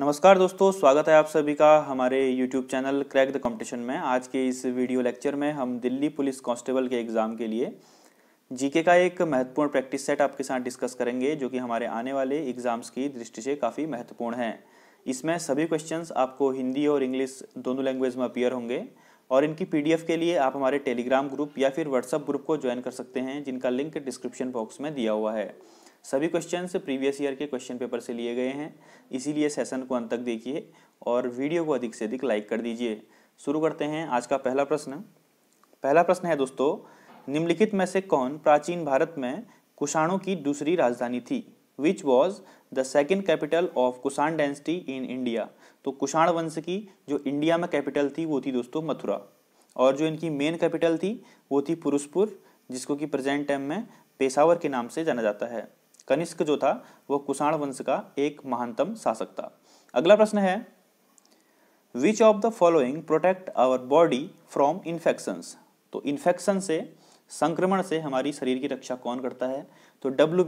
नमस्कार दोस्तों स्वागत है आप सभी का हमारे YouTube channel crack the competition में आज के इस वीडियो लेक्चर में हम दिल्ली पुलिस कांस्टेबल के एग्ज़ाम के लिए जीके का एक महत्वपूर्ण प्रैक्टिस सेट आपके साथ डिस्कस करेंगे जो कि हमारे आने वाले एग्ज़ाम्स की दृष्टि से काफ़ी महत्वपूर्ण है इसमें सभी क्वेश्चंस आपको हिंदी और इंग्लिश दोनों लैंग्वेज में अपियर होंगे और इनकी पीडीएफ के लिए आप हमारे टेलीग्राम ग्रुप या फिर व्हाट्सअप ग्रुप को ज्वाइन कर सकते हैं जिनका लिंक डिस्क्रिप्शन बॉक्स में दिया हुआ है सभी क्वेश्चन प्रीवियस ईयर के क्वेश्चन पेपर से लिए गए हैं इसीलिए सेशन को अंत तक देखिए और वीडियो को अधिक से अधिक लाइक कर दीजिए शुरू करते हैं आज का पहला प्रश्न पहला प्रश्न है दोस्तों निम्नलिखित में से कौन प्राचीन भारत में कुषाणों की दूसरी राजधानी थी which was the second capital of Kushan dynasty in India तो कुषाण वंश की जो इंडिया में कैपिटल थी वो थी दोस्तों मथुरा और जो इनकी मेन कैपिटल थी वो थी पुरुषपुर जिसको कि प्रेजेंट टाइम में पेशावर के नाम से जाना जाता है कनिष्क जो था वह कुषाण वंश का एक महानतम शासक था अगला प्रश्न है which of the following protect our body from infections तो इन्फेक्शन से संक्रमण से हमारी शरीर की रक्षा कौन करता है तो डब्ल्यू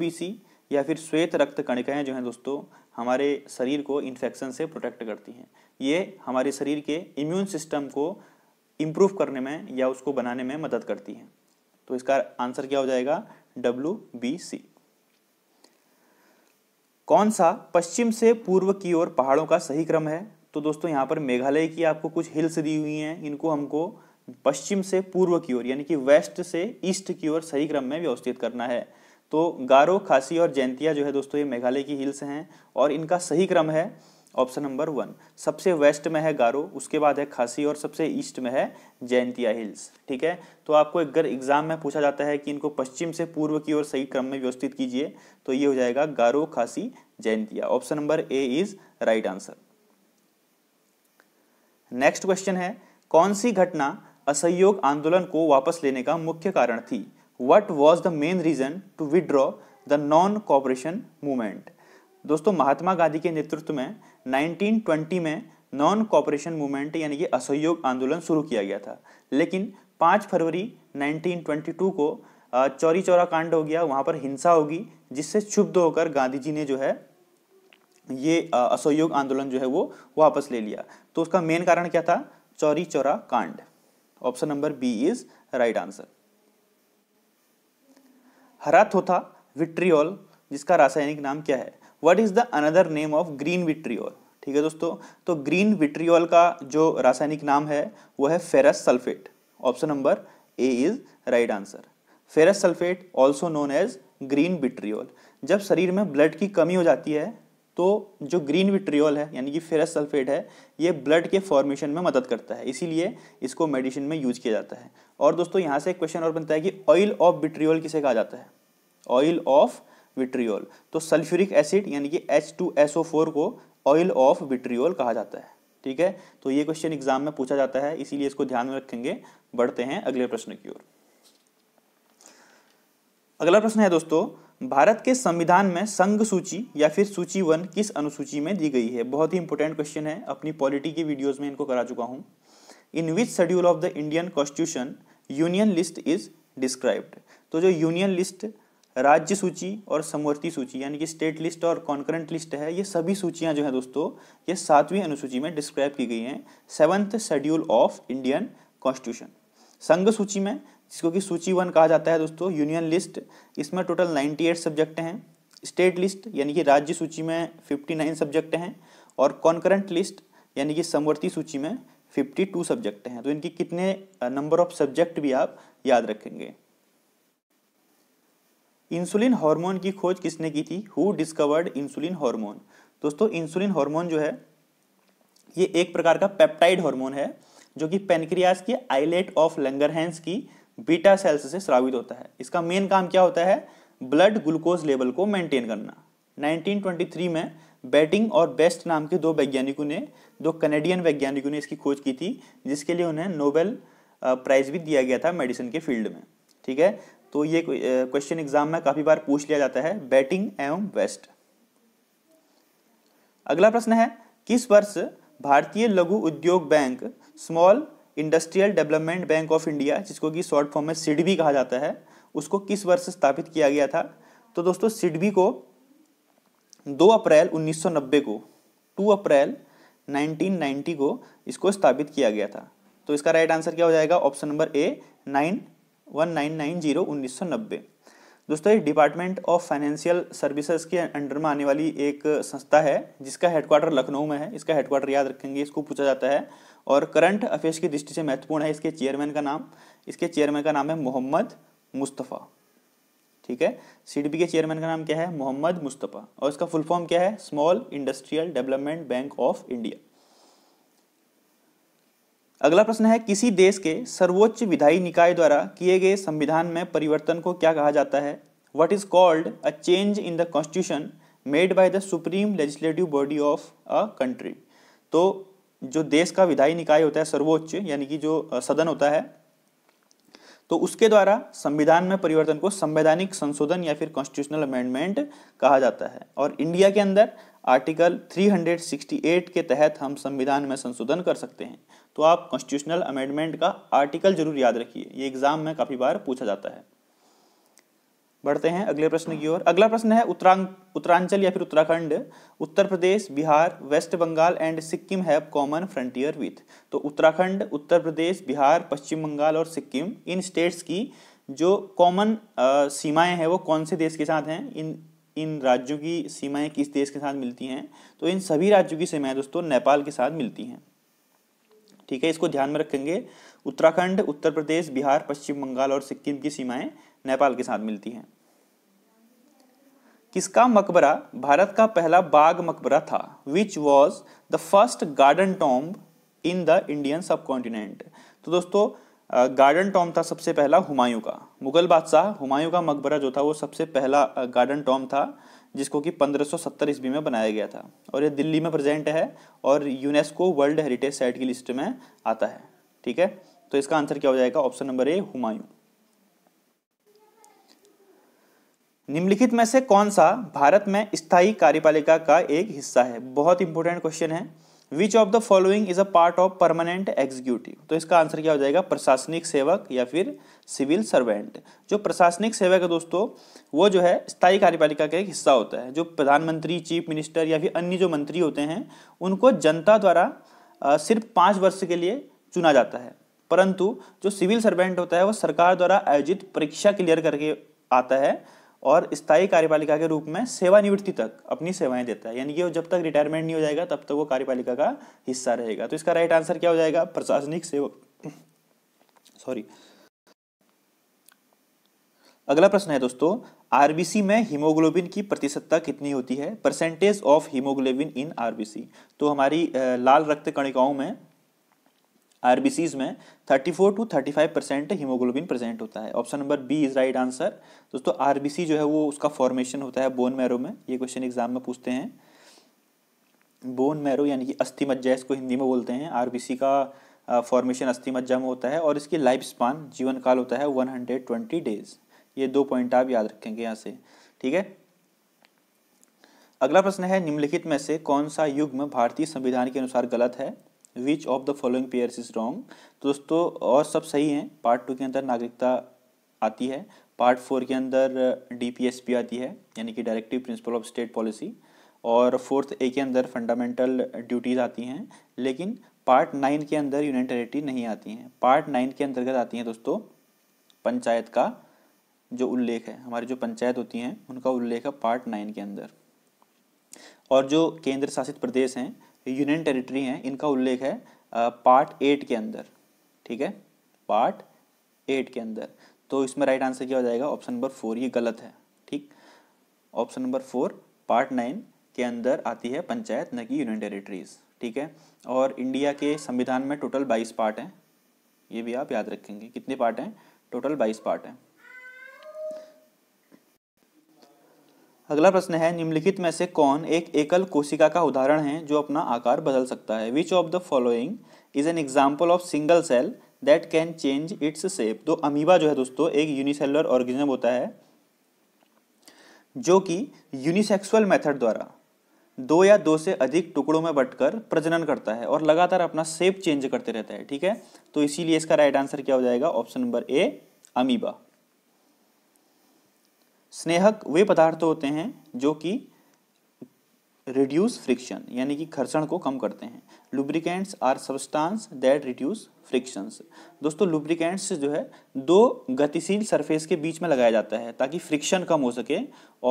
या फिर श्वेत रक्त कणिकाएँ जो हैं दोस्तों हमारे शरीर को इन्फेक्शन से प्रोटेक्ट करती हैं ये हमारे शरीर के इम्यून सिस्टम को इम्प्रूव करने में या उसको बनाने में मदद करती हैं तो इसका आंसर क्या हो जाएगा डब्ल्यू बी सी कौन सा पश्चिम से पूर्व की ओर पहाड़ों का सही क्रम है तो दोस्तों यहाँ पर मेघालय की आपको कुछ हिल्स दी हुई हैं इनको हमको पश्चिम से पूर्व की ओर यानी कि वेस्ट से ईस्ट की ओर सही क्रम में व्यवस्थित करना है तो गारो खासी और जैंतिया जो है दोस्तों ये मेघालय की हिल्स हैं और इनका सही क्रम है ऑप्शन नंबर वन सबसे वेस्ट में है गारो उसके बाद है खासी और सबसे ईस्ट में है जैंतिया हिल्स ठीक है तो आपको अगर एग्जाम में पूछा जाता है कि इनको पश्चिम से पूर्व की ओर सही क्रम में व्यवस्थित कीजिए तो ये हो जाएगा Garo Khasi Jaintia option number A is right answer next question है कौन सी घटना असहयोग आंदोलन को वापस लेने का मुख्य कारण थी what was the main reason to withdraw the non cooperation movement दोस्तों महात्मा गांधी के नेतृत्व में 1920 में नॉन कॉपरेशन मूवमेंट यानी कि असहयोग आंदोलन शुरू किया गया था लेकिन 5 फरवरी 1922 को चौरी चौरा कांड हो गया वहाँ पर हिंसा होगी जिससे क्षुब्ध होकर गांधी जी ने जो है ये असहयोग आंदोलन जो है वो वापस ले लिया तो उसका मेन कारण क्या था चौरी चौरा कांड option number B is right answer हरा थोथा विट्रियोल जिसका रासायनिक नाम क्या है what is the another name of green vitriol ठीक है दोस्तों तो ग्रीन विट्रियोल का जो रासायनिक नाम है वो है ferrous sulphate option number A is right answer ferrous sulphate also known as green vitriol जब शरीर में ब्लड की कमी हो जाती है तो जो ग्रीन विट्रियोल है यानी कि फेरस सल्फेट है ये ब्लड के फॉर्मेशन में मदद करता है इसीलिए इसको मेडिसिन में यूज किया जाता है और दोस्तों यहाँ से एक क्वेश्चन और बनता है कि ऑयल ऑफ विट्रियोल किसे कहा जाता है ऑयल ऑफ विट्रियोल तो सल्फ्यूरिक एसिड यानी कि H two S O four को ऑयल ऑफ विट्रियोल कहा जाता है ठीक है तो ये क्वेश्चन एग्जाम में पूछा जाता है इसीलिए इसको ध्यान में रखेंगे बढ़ते हैं अगले प्रश्न की ओर अगला प्रश्न है दोस्तों भारत के संविधान में संघ सूची या फिर सूची वन किस अनुसूची में दी गई है बहुत ही इंपॉर्टेंट क्वेश्चन है अपनी पॉलिटी की वीडियोस में इनको करा चुका हूं in which schedule of the Indian constitution union list is described तो जो यूनियन लिस्ट राज्य सूची और समवर्ती सूची यानी कि स्टेट लिस्ट और कॉन्करेंट लिस्ट है ये सभी सूचियाँ जो है दोस्तों ये सातवीं अनुसूची में डिस्क्राइब की गई हैं seventh schedule of Indian constitution संघ सूची में जिसको कि सूची वन कहा जाता है दोस्तों यूनियन लिस्ट इसमें टोटल नाइन्टी सब्जेक्ट हैं स्टेट लिस्ट यानी कि राज्य सूची में फिफ्टी सब्जेक्ट हैं और कॉन्करेंट लिस्ट यानी कि समवर्ती सूची में 52 सब्जेक्ट हैं तो इनकी कितने नंबर ऑफ सब्जेक्ट भी आप याद रखेंगे इंसुलिन हार्मोन की खोज किसने की थी हु डिस्कवर्ड इंसुलिन हार्मोन दोस्तों इंसुलिन हार्मोन जो है ये एक प्रकार का पेप्टाइड हार्मोन है जो कि पेनक्रियाज के आइलेट ऑफ लंगरहैंस की बीटा सेल्स से स्रावित होता है इसका मेन काम क्या होता है ब्लड ग्लूकोज लेवल को मेंटेन करना 1923 में बेटिंग और बेस्ट नाम के दो वैज्ञानिकों ने दो कनेडियन वैज्ञानिकों ने इसकी खोज की थी जिसके लिए उन्हें नोबेल प्राइज भी दिया गया था मेडिसिन के फील्ड में ठीक है तो ये क्वेश्चन एग्जाम में काफ़ी बार पूछ लिया जाता है बैटिंग एवं वेस्ट अगला प्रश्न है किस वर्ष भारतीय लघु उद्योग bank small industrial development bank of India जिसको कि शॉर्ट फॉर्म में सिडबी कहा जाता है उसको किस वर्ष स्थापित किया गया था तो दोस्तों सिडबी को 2 अप्रैल 1990 को 2 अप्रैल 1990 को इसको स्थापित किया गया था तो इसका राइट आंसर क्या हो जाएगा option number A nine one nine nine zero उन्नीस सौ नब्बे दोस्तों ये डिपार्टमेंट ऑफ फाइनेंशियल सर्विसेज के अंडर में आने वाली एक संस्था है जिसका हेडक्वार्टर लखनऊ में है इसका हेडक्वार्टर याद रखेंगे इसको पूछा जाता है और करंट अफेयर्स की दृष्टि से महत्वपूर्ण है इसके चेयरमैन का नाम इसके चेयरमैन का नाम है मोहम्मद मुस्तफ़ा ठीक है सीडीपी के चेयरमैन का नाम क्या है मोहम्मद मुस्तफ़ा और इसका फुल फॉर्म क्या है Small industrial development bank of India अगला प्रश्न है किसी देश के सर्वोच्च विधायी निकाय द्वारा किए गए संविधान में परिवर्तन को क्या कहा जाता है what is called a change in the constitution made by the supreme legislative body of a country तो जो देश का विधायी निकाय होता है सर्वोच्च यानी कि जो सदन होता है तो उसके द्वारा संविधान में परिवर्तन को संवैधानिक संशोधन या फिर कॉन्स्टिट्यूशनल अमेंडमेंट कहा जाता है और इंडिया के अंदर आर्टिकल 368 के तहत हम संविधान में संशोधन कर सकते हैं तो आप कॉन्स्टिट्यूशनल अमेंडमेंट का आर्टिकल जरूर याद रखिए ये एग्जाम में काफ़ी बार पूछा जाता है बढ़ते हैं अगले प्रश्न की ओर अगला प्रश्न है उत्तरां उत्तरांचल या फिर Uttarakhand Uttar Pradesh Bihar West Bengal and Sikkim have common frontier with तो उत्तराखंड उत्तर प्रदेश बिहार पश्चिम बंगाल और सिक्किम इन स्टेट्स की जो कॉमन सीमाएं हैं वो कौन से देश के साथ हैं इन इन राज्यों की सीमाएं किस देश के साथ मिलती हैं तो इन सभी राज्यों की सीमाएं दोस्तों नेपाल के साथ मिलती हैं ठीक है इसको ध्यान में रखेंगे उत्तराखंड उत्तर प्रदेश बिहार पश्चिम बंगाल और सिक्किम की सीमाएं नेपाल के साथ मिलती हैं किसका मकबरा भारत का पहला बाग मकबरा था which was the first garden tomb in the Indian subcontinent तो दोस्तों गार्डन टॉम था सबसे पहला हुमायूं का मुगल बादशाह हुमायूं का मकबरा जो था वो सबसे पहला गार्डन टॉम था जिसको कि 1570 ईस्वी में बनाया गया था और ये दिल्ली में प्रेजेंट है और यूनेस्को वर्ल्ड हेरिटेज साइट की लिस्ट में आता है ठीक है तो इसका आंसर क्या हो जाएगा ऑप्शन नंबर ए हुमायूं निम्नलिखित में से कौन सा भारत में स्थायी कार्यपालिका का एक हिस्सा है बहुत इंपॉर्टेंट क्वेश्चन है which of the following is a part of permanent executive तो इसका आंसर क्या हो जाएगा प्रशासनिक सेवक या फिर सिविल सर्वेंट जो प्रशासनिक सेवक है दोस्तों वो जो है स्थायी कार्यपालिका का एक हिस्सा होता है जो प्रधानमंत्री चीफ मिनिस्टर या फिर अन्य जो मंत्री होते हैं उनको जनता द्वारा सिर्फ पाँच वर्ष के लिए चुना जाता है परंतु जो सिविल सर्वेंट होता है वो सरकार द्वारा आयोजित परीक्षा क्लियर करके आता है और स्थायी कार्यपालिका के रूप में सेवानिवृत्ति तक अपनी सेवाएं देता है यानी कि जब तक रिटायरमेंट नहीं हो जाएगा तब तक वो कार्यपालिका का हिस्सा रहेगा तो इसका राइट आंसर क्या हो जाएगा प्रशासनिक सेवा सॉरी अगला प्रश्न है दोस्तों आरबीसी में हीमोग्लोबिन की प्रतिशतता कितनी होती है percentage of haemoglobin in RBC तो हमारी लाल रक्त कणिकाओं में आरबीसीज में 34 टू 35 परसेंट हीमोग्लोबिन प्रेजेंट होता है option number B is right answer दोस्तों आरबीसी जो है वो उसका फॉर्मेशन होता है बोन मैरो में ये क्वेश्चन एग्जाम में पूछते हैं बोन मैरो यानी कि अस्थि मज्जा इसको हिंदी में बोलते हैं आरबीसी का फॉर्मेशन अस्थि मज्जा में होता है और इसकी लाइफ स्पान जीवन काल होता है 120 डेज ये दो पॉइंट आप याद रखेंगे यहाँ से ठीक है अगला प्रश्न है निम्नलिखित में से कौन सा युग्म भारतीय संविधान के अनुसार गलत है which of the following pairs is wrong तो दोस्तों और सब सही हैं पार्ट टू के अंदर नागरिकता आती है पार्ट फोर के अंदर डी पी एस पी आती है यानी कि directive principle of state policy और फोर्थ ए के अंदर फंडामेंटल ड्यूटीज़ आती हैं लेकिन पार्ट नाइन के अंदर यूनियन टेरेटरी नहीं आती हैं पार्ट नाइन के अंतर्गत आती हैं दोस्तों पंचायत का जो उल्लेख है हमारी जो पंचायत होती हैं उनका उल्लेख है पार्ट नाइन के अंदर और जो केंद्र शासित प्रदेश हैं यूनियन टेरिटरी हैं इनका उल्लेख है पार्ट एट के अंदर ठीक है पार्ट एट के अंदर तो इसमें राइट आंसर क्या हो जाएगा ऑप्शन नंबर फोर ये गलत है ठीक option number four part nine के अंदर आती है पंचायत न कि यूनियन टेरिटरीज ठीक है और इंडिया के संविधान में टोटल बाईस पार्ट हैं ये भी आप याद रखेंगे कितने पार्ट हैं टोटल बाईस पार्ट हैं अगला प्रश्न है निम्नलिखित में से कौन एक एकल कोशिका का उदाहरण है जो अपना आकार बदल सकता है which of the following is an example of single cell that can change its shape तो अमीबा जो है दोस्तों एक यूनिसेलर ऑर्गेनिज्म होता है जो कि यूनिसेक्सुअल मेथड द्वारा दो या दो से अधिक टुकड़ों में बटकर प्रजनन करता है और लगातार अपना सेप चेंज करते रहता है ठीक है तो इसीलिए इसका राइट आंसर क्या हो जाएगा ऑप्शन नंबर ए अमीबा स्नेहक वे पदार्थ होते हैं जो कि रिड्यूस फ्रिक्शन यानी कि घर्षण को कम करते हैं lubricants are substance that reduce frictions दोस्तों लुब्रिकेंट्स जो है दो गतिशील सरफेस के बीच में लगाया जाता है ताकि फ्रिक्शन कम हो सके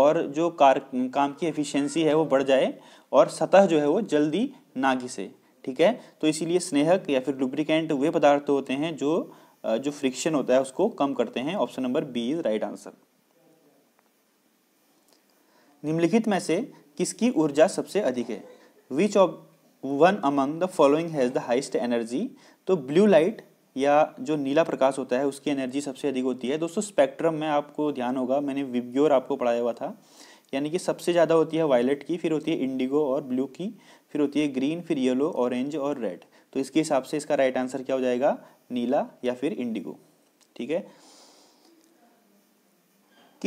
और जो कार काम की एफिशिएंसी है वो बढ़ जाए और सतह जो है वो जल्दी ना घिसे ठीक है तो इसीलिए स्नेहक या फिर लुब्रिकेंट वे पदार्थ होते हैं जो जो फ्रिक्शन होता है उसको कम करते हैं option number B is right answer निम्नलिखित में से किसकी ऊर्जा सबसे अधिक है which of one among the following has the highest energy तो ब्लू लाइट या जो नीला प्रकाश होता है उसकी एनर्जी सबसे अधिक होती है दोस्तों स्पेक्ट्रम में आपको ध्यान होगा मैंने विब्योर आपको पढ़ाया हुआ था यानी कि सबसे ज़्यादा होती है वायलेट की फिर होती है इंडिगो और ब्लू की फिर होती है ग्रीन फिर येलो ऑरेंज और रेड तो इसके हिसाब से इसका राइट आंसर क्या हो जाएगा नीला या फिर इंडिगो ठीक है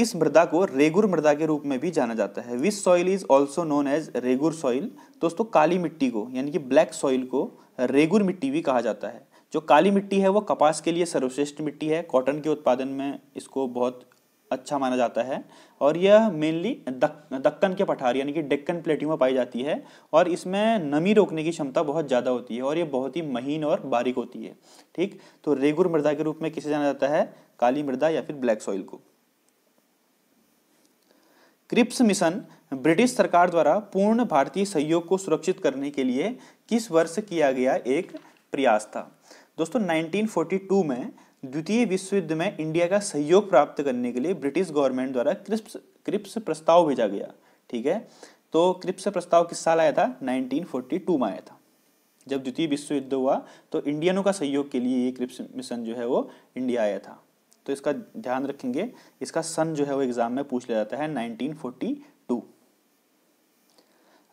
इस मृदा को रेगुर मृदा के रूप में भी जाना जाता है this soil is also known as regur soil दोस्तों काली मिट्टी को यानी कि ब्लैक सॉइल को रेगुर मिट्टी भी कहा जाता है जो काली मिट्टी है वो कपास के लिए सर्वश्रेष्ठ मिट्टी है कॉटन के उत्पादन में इसको बहुत अच्छा माना जाता है और यह मेनली दक, दक्कन के पठार यानी कि डेक्कन प्लेटियों में पाई जाती है और इसमें नमी रोकने की क्षमता बहुत ज़्यादा होती है और यह बहुत ही महीन और बारीक होती है ठीक तो रेगुर मृदा के रूप में किसे जाना जाता है काली मृदा या फिर ब्लैक सॉइल को क्रिप्स मिशन ब्रिटिश सरकार द्वारा पूर्ण भारतीय सहयोग को सुरक्षित करने के लिए किस वर्ष किया गया एक प्रयास था दोस्तों 1942 में द्वितीय विश्व युद्ध में इंडिया का सहयोग प्राप्त करने के लिए ब्रिटिश गवर्नमेंट द्वारा क्रिप्स क्रिप्स प्रस्ताव भेजा गया ठीक है तो क्रिप्स प्रस्ताव किस साल आया था 1942 में आया था जब द्वितीय विश्व युद्ध हुआ तो इंडियनों का सहयोग के लिए ये क्रिप्स मिशन जो है वो इंडिया आया था तो इसका ध्यान रखेंगे इसका सन जो है वो एग्जाम में पूछ लिया जाता है 1942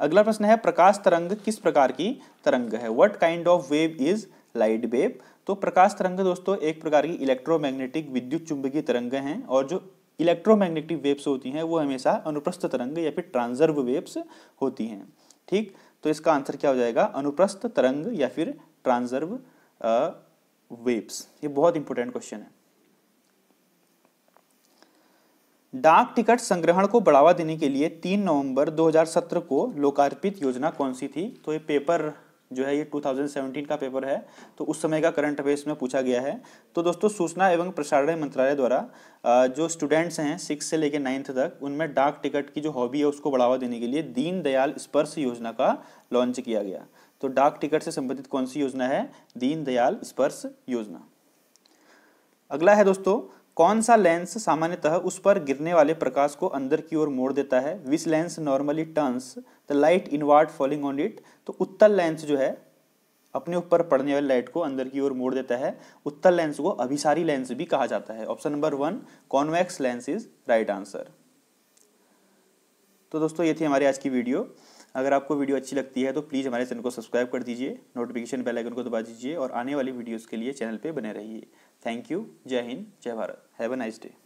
अगला प्रश्न है प्रकाश तरंग किस प्रकार की तरंग है what kind of wave is light wave तो प्रकाश तरंग दोस्तों एक प्रकार की इलेक्ट्रोमैग्नेटिक विद्युत चुंबकीय तरंग हैं और जो इलेक्ट्रोमैग्नेटिक वेव्स होती हैं वो हमेशा अनुप्रस्थ तरंग या फिर ट्रांजर्व वेव्स होती हैं ठीक तो इसका आंसर क्या हो जाएगा अनुप्रस्थ तरंग या फिर ट्रांजर्व वेव्स ये बहुत इंपॉर्टेंट क्वेश्चन है डाक टिकट संग्रहण को बढ़ावा देने के लिए 3 नवंबर 2017 को लोकार्पित योजना कौन सी थी तो ये पेपर जो है ये 2017 का पेपर है तो उस समय का करंट अफेयर्स में पूछा गया है तो दोस्तों सूचना एवं प्रसारण मंत्रालय द्वारा जो स्टूडेंट्स हैं सिक्स से लेकर नाइन्थ तक उनमें डाक टिकट की जो हॉबी है उसको बढ़ावा देने के लिए दीनदयाल स्पर्श योजना का लॉन्च किया गया तो डाक टिकट से संबंधित कौन सी योजना है दीनदयाल स्पर्श योजना अगला है दोस्तों कौन सा लेंस सामान्यतः उस पर गिरने वाले प्रकाश को अंदर की ओर मोड़ देता है which lens normally turns the light inward falling on it तो उत्तल लेंस जो है अपने ऊपर पड़ने वाली लाइट को अंदर की ओर मोड़ देता है उत्तल लेंस को अभिसारी लेंस भी कहा जाता है option number one convex lens is right answer तो दोस्तों ये थी हमारी आज की वीडियो अगर आपको वीडियो अच्छी लगती है तो प्लीज़ हमारे चैनल को सब्सक्राइब कर दीजिए नोटिफिकेशन बेल आइकन को दबा दीजिए और आने वाली वीडियोस के लिए चैनल पर बने रहिए thank you Jai Hind Jai Bharat have a nice day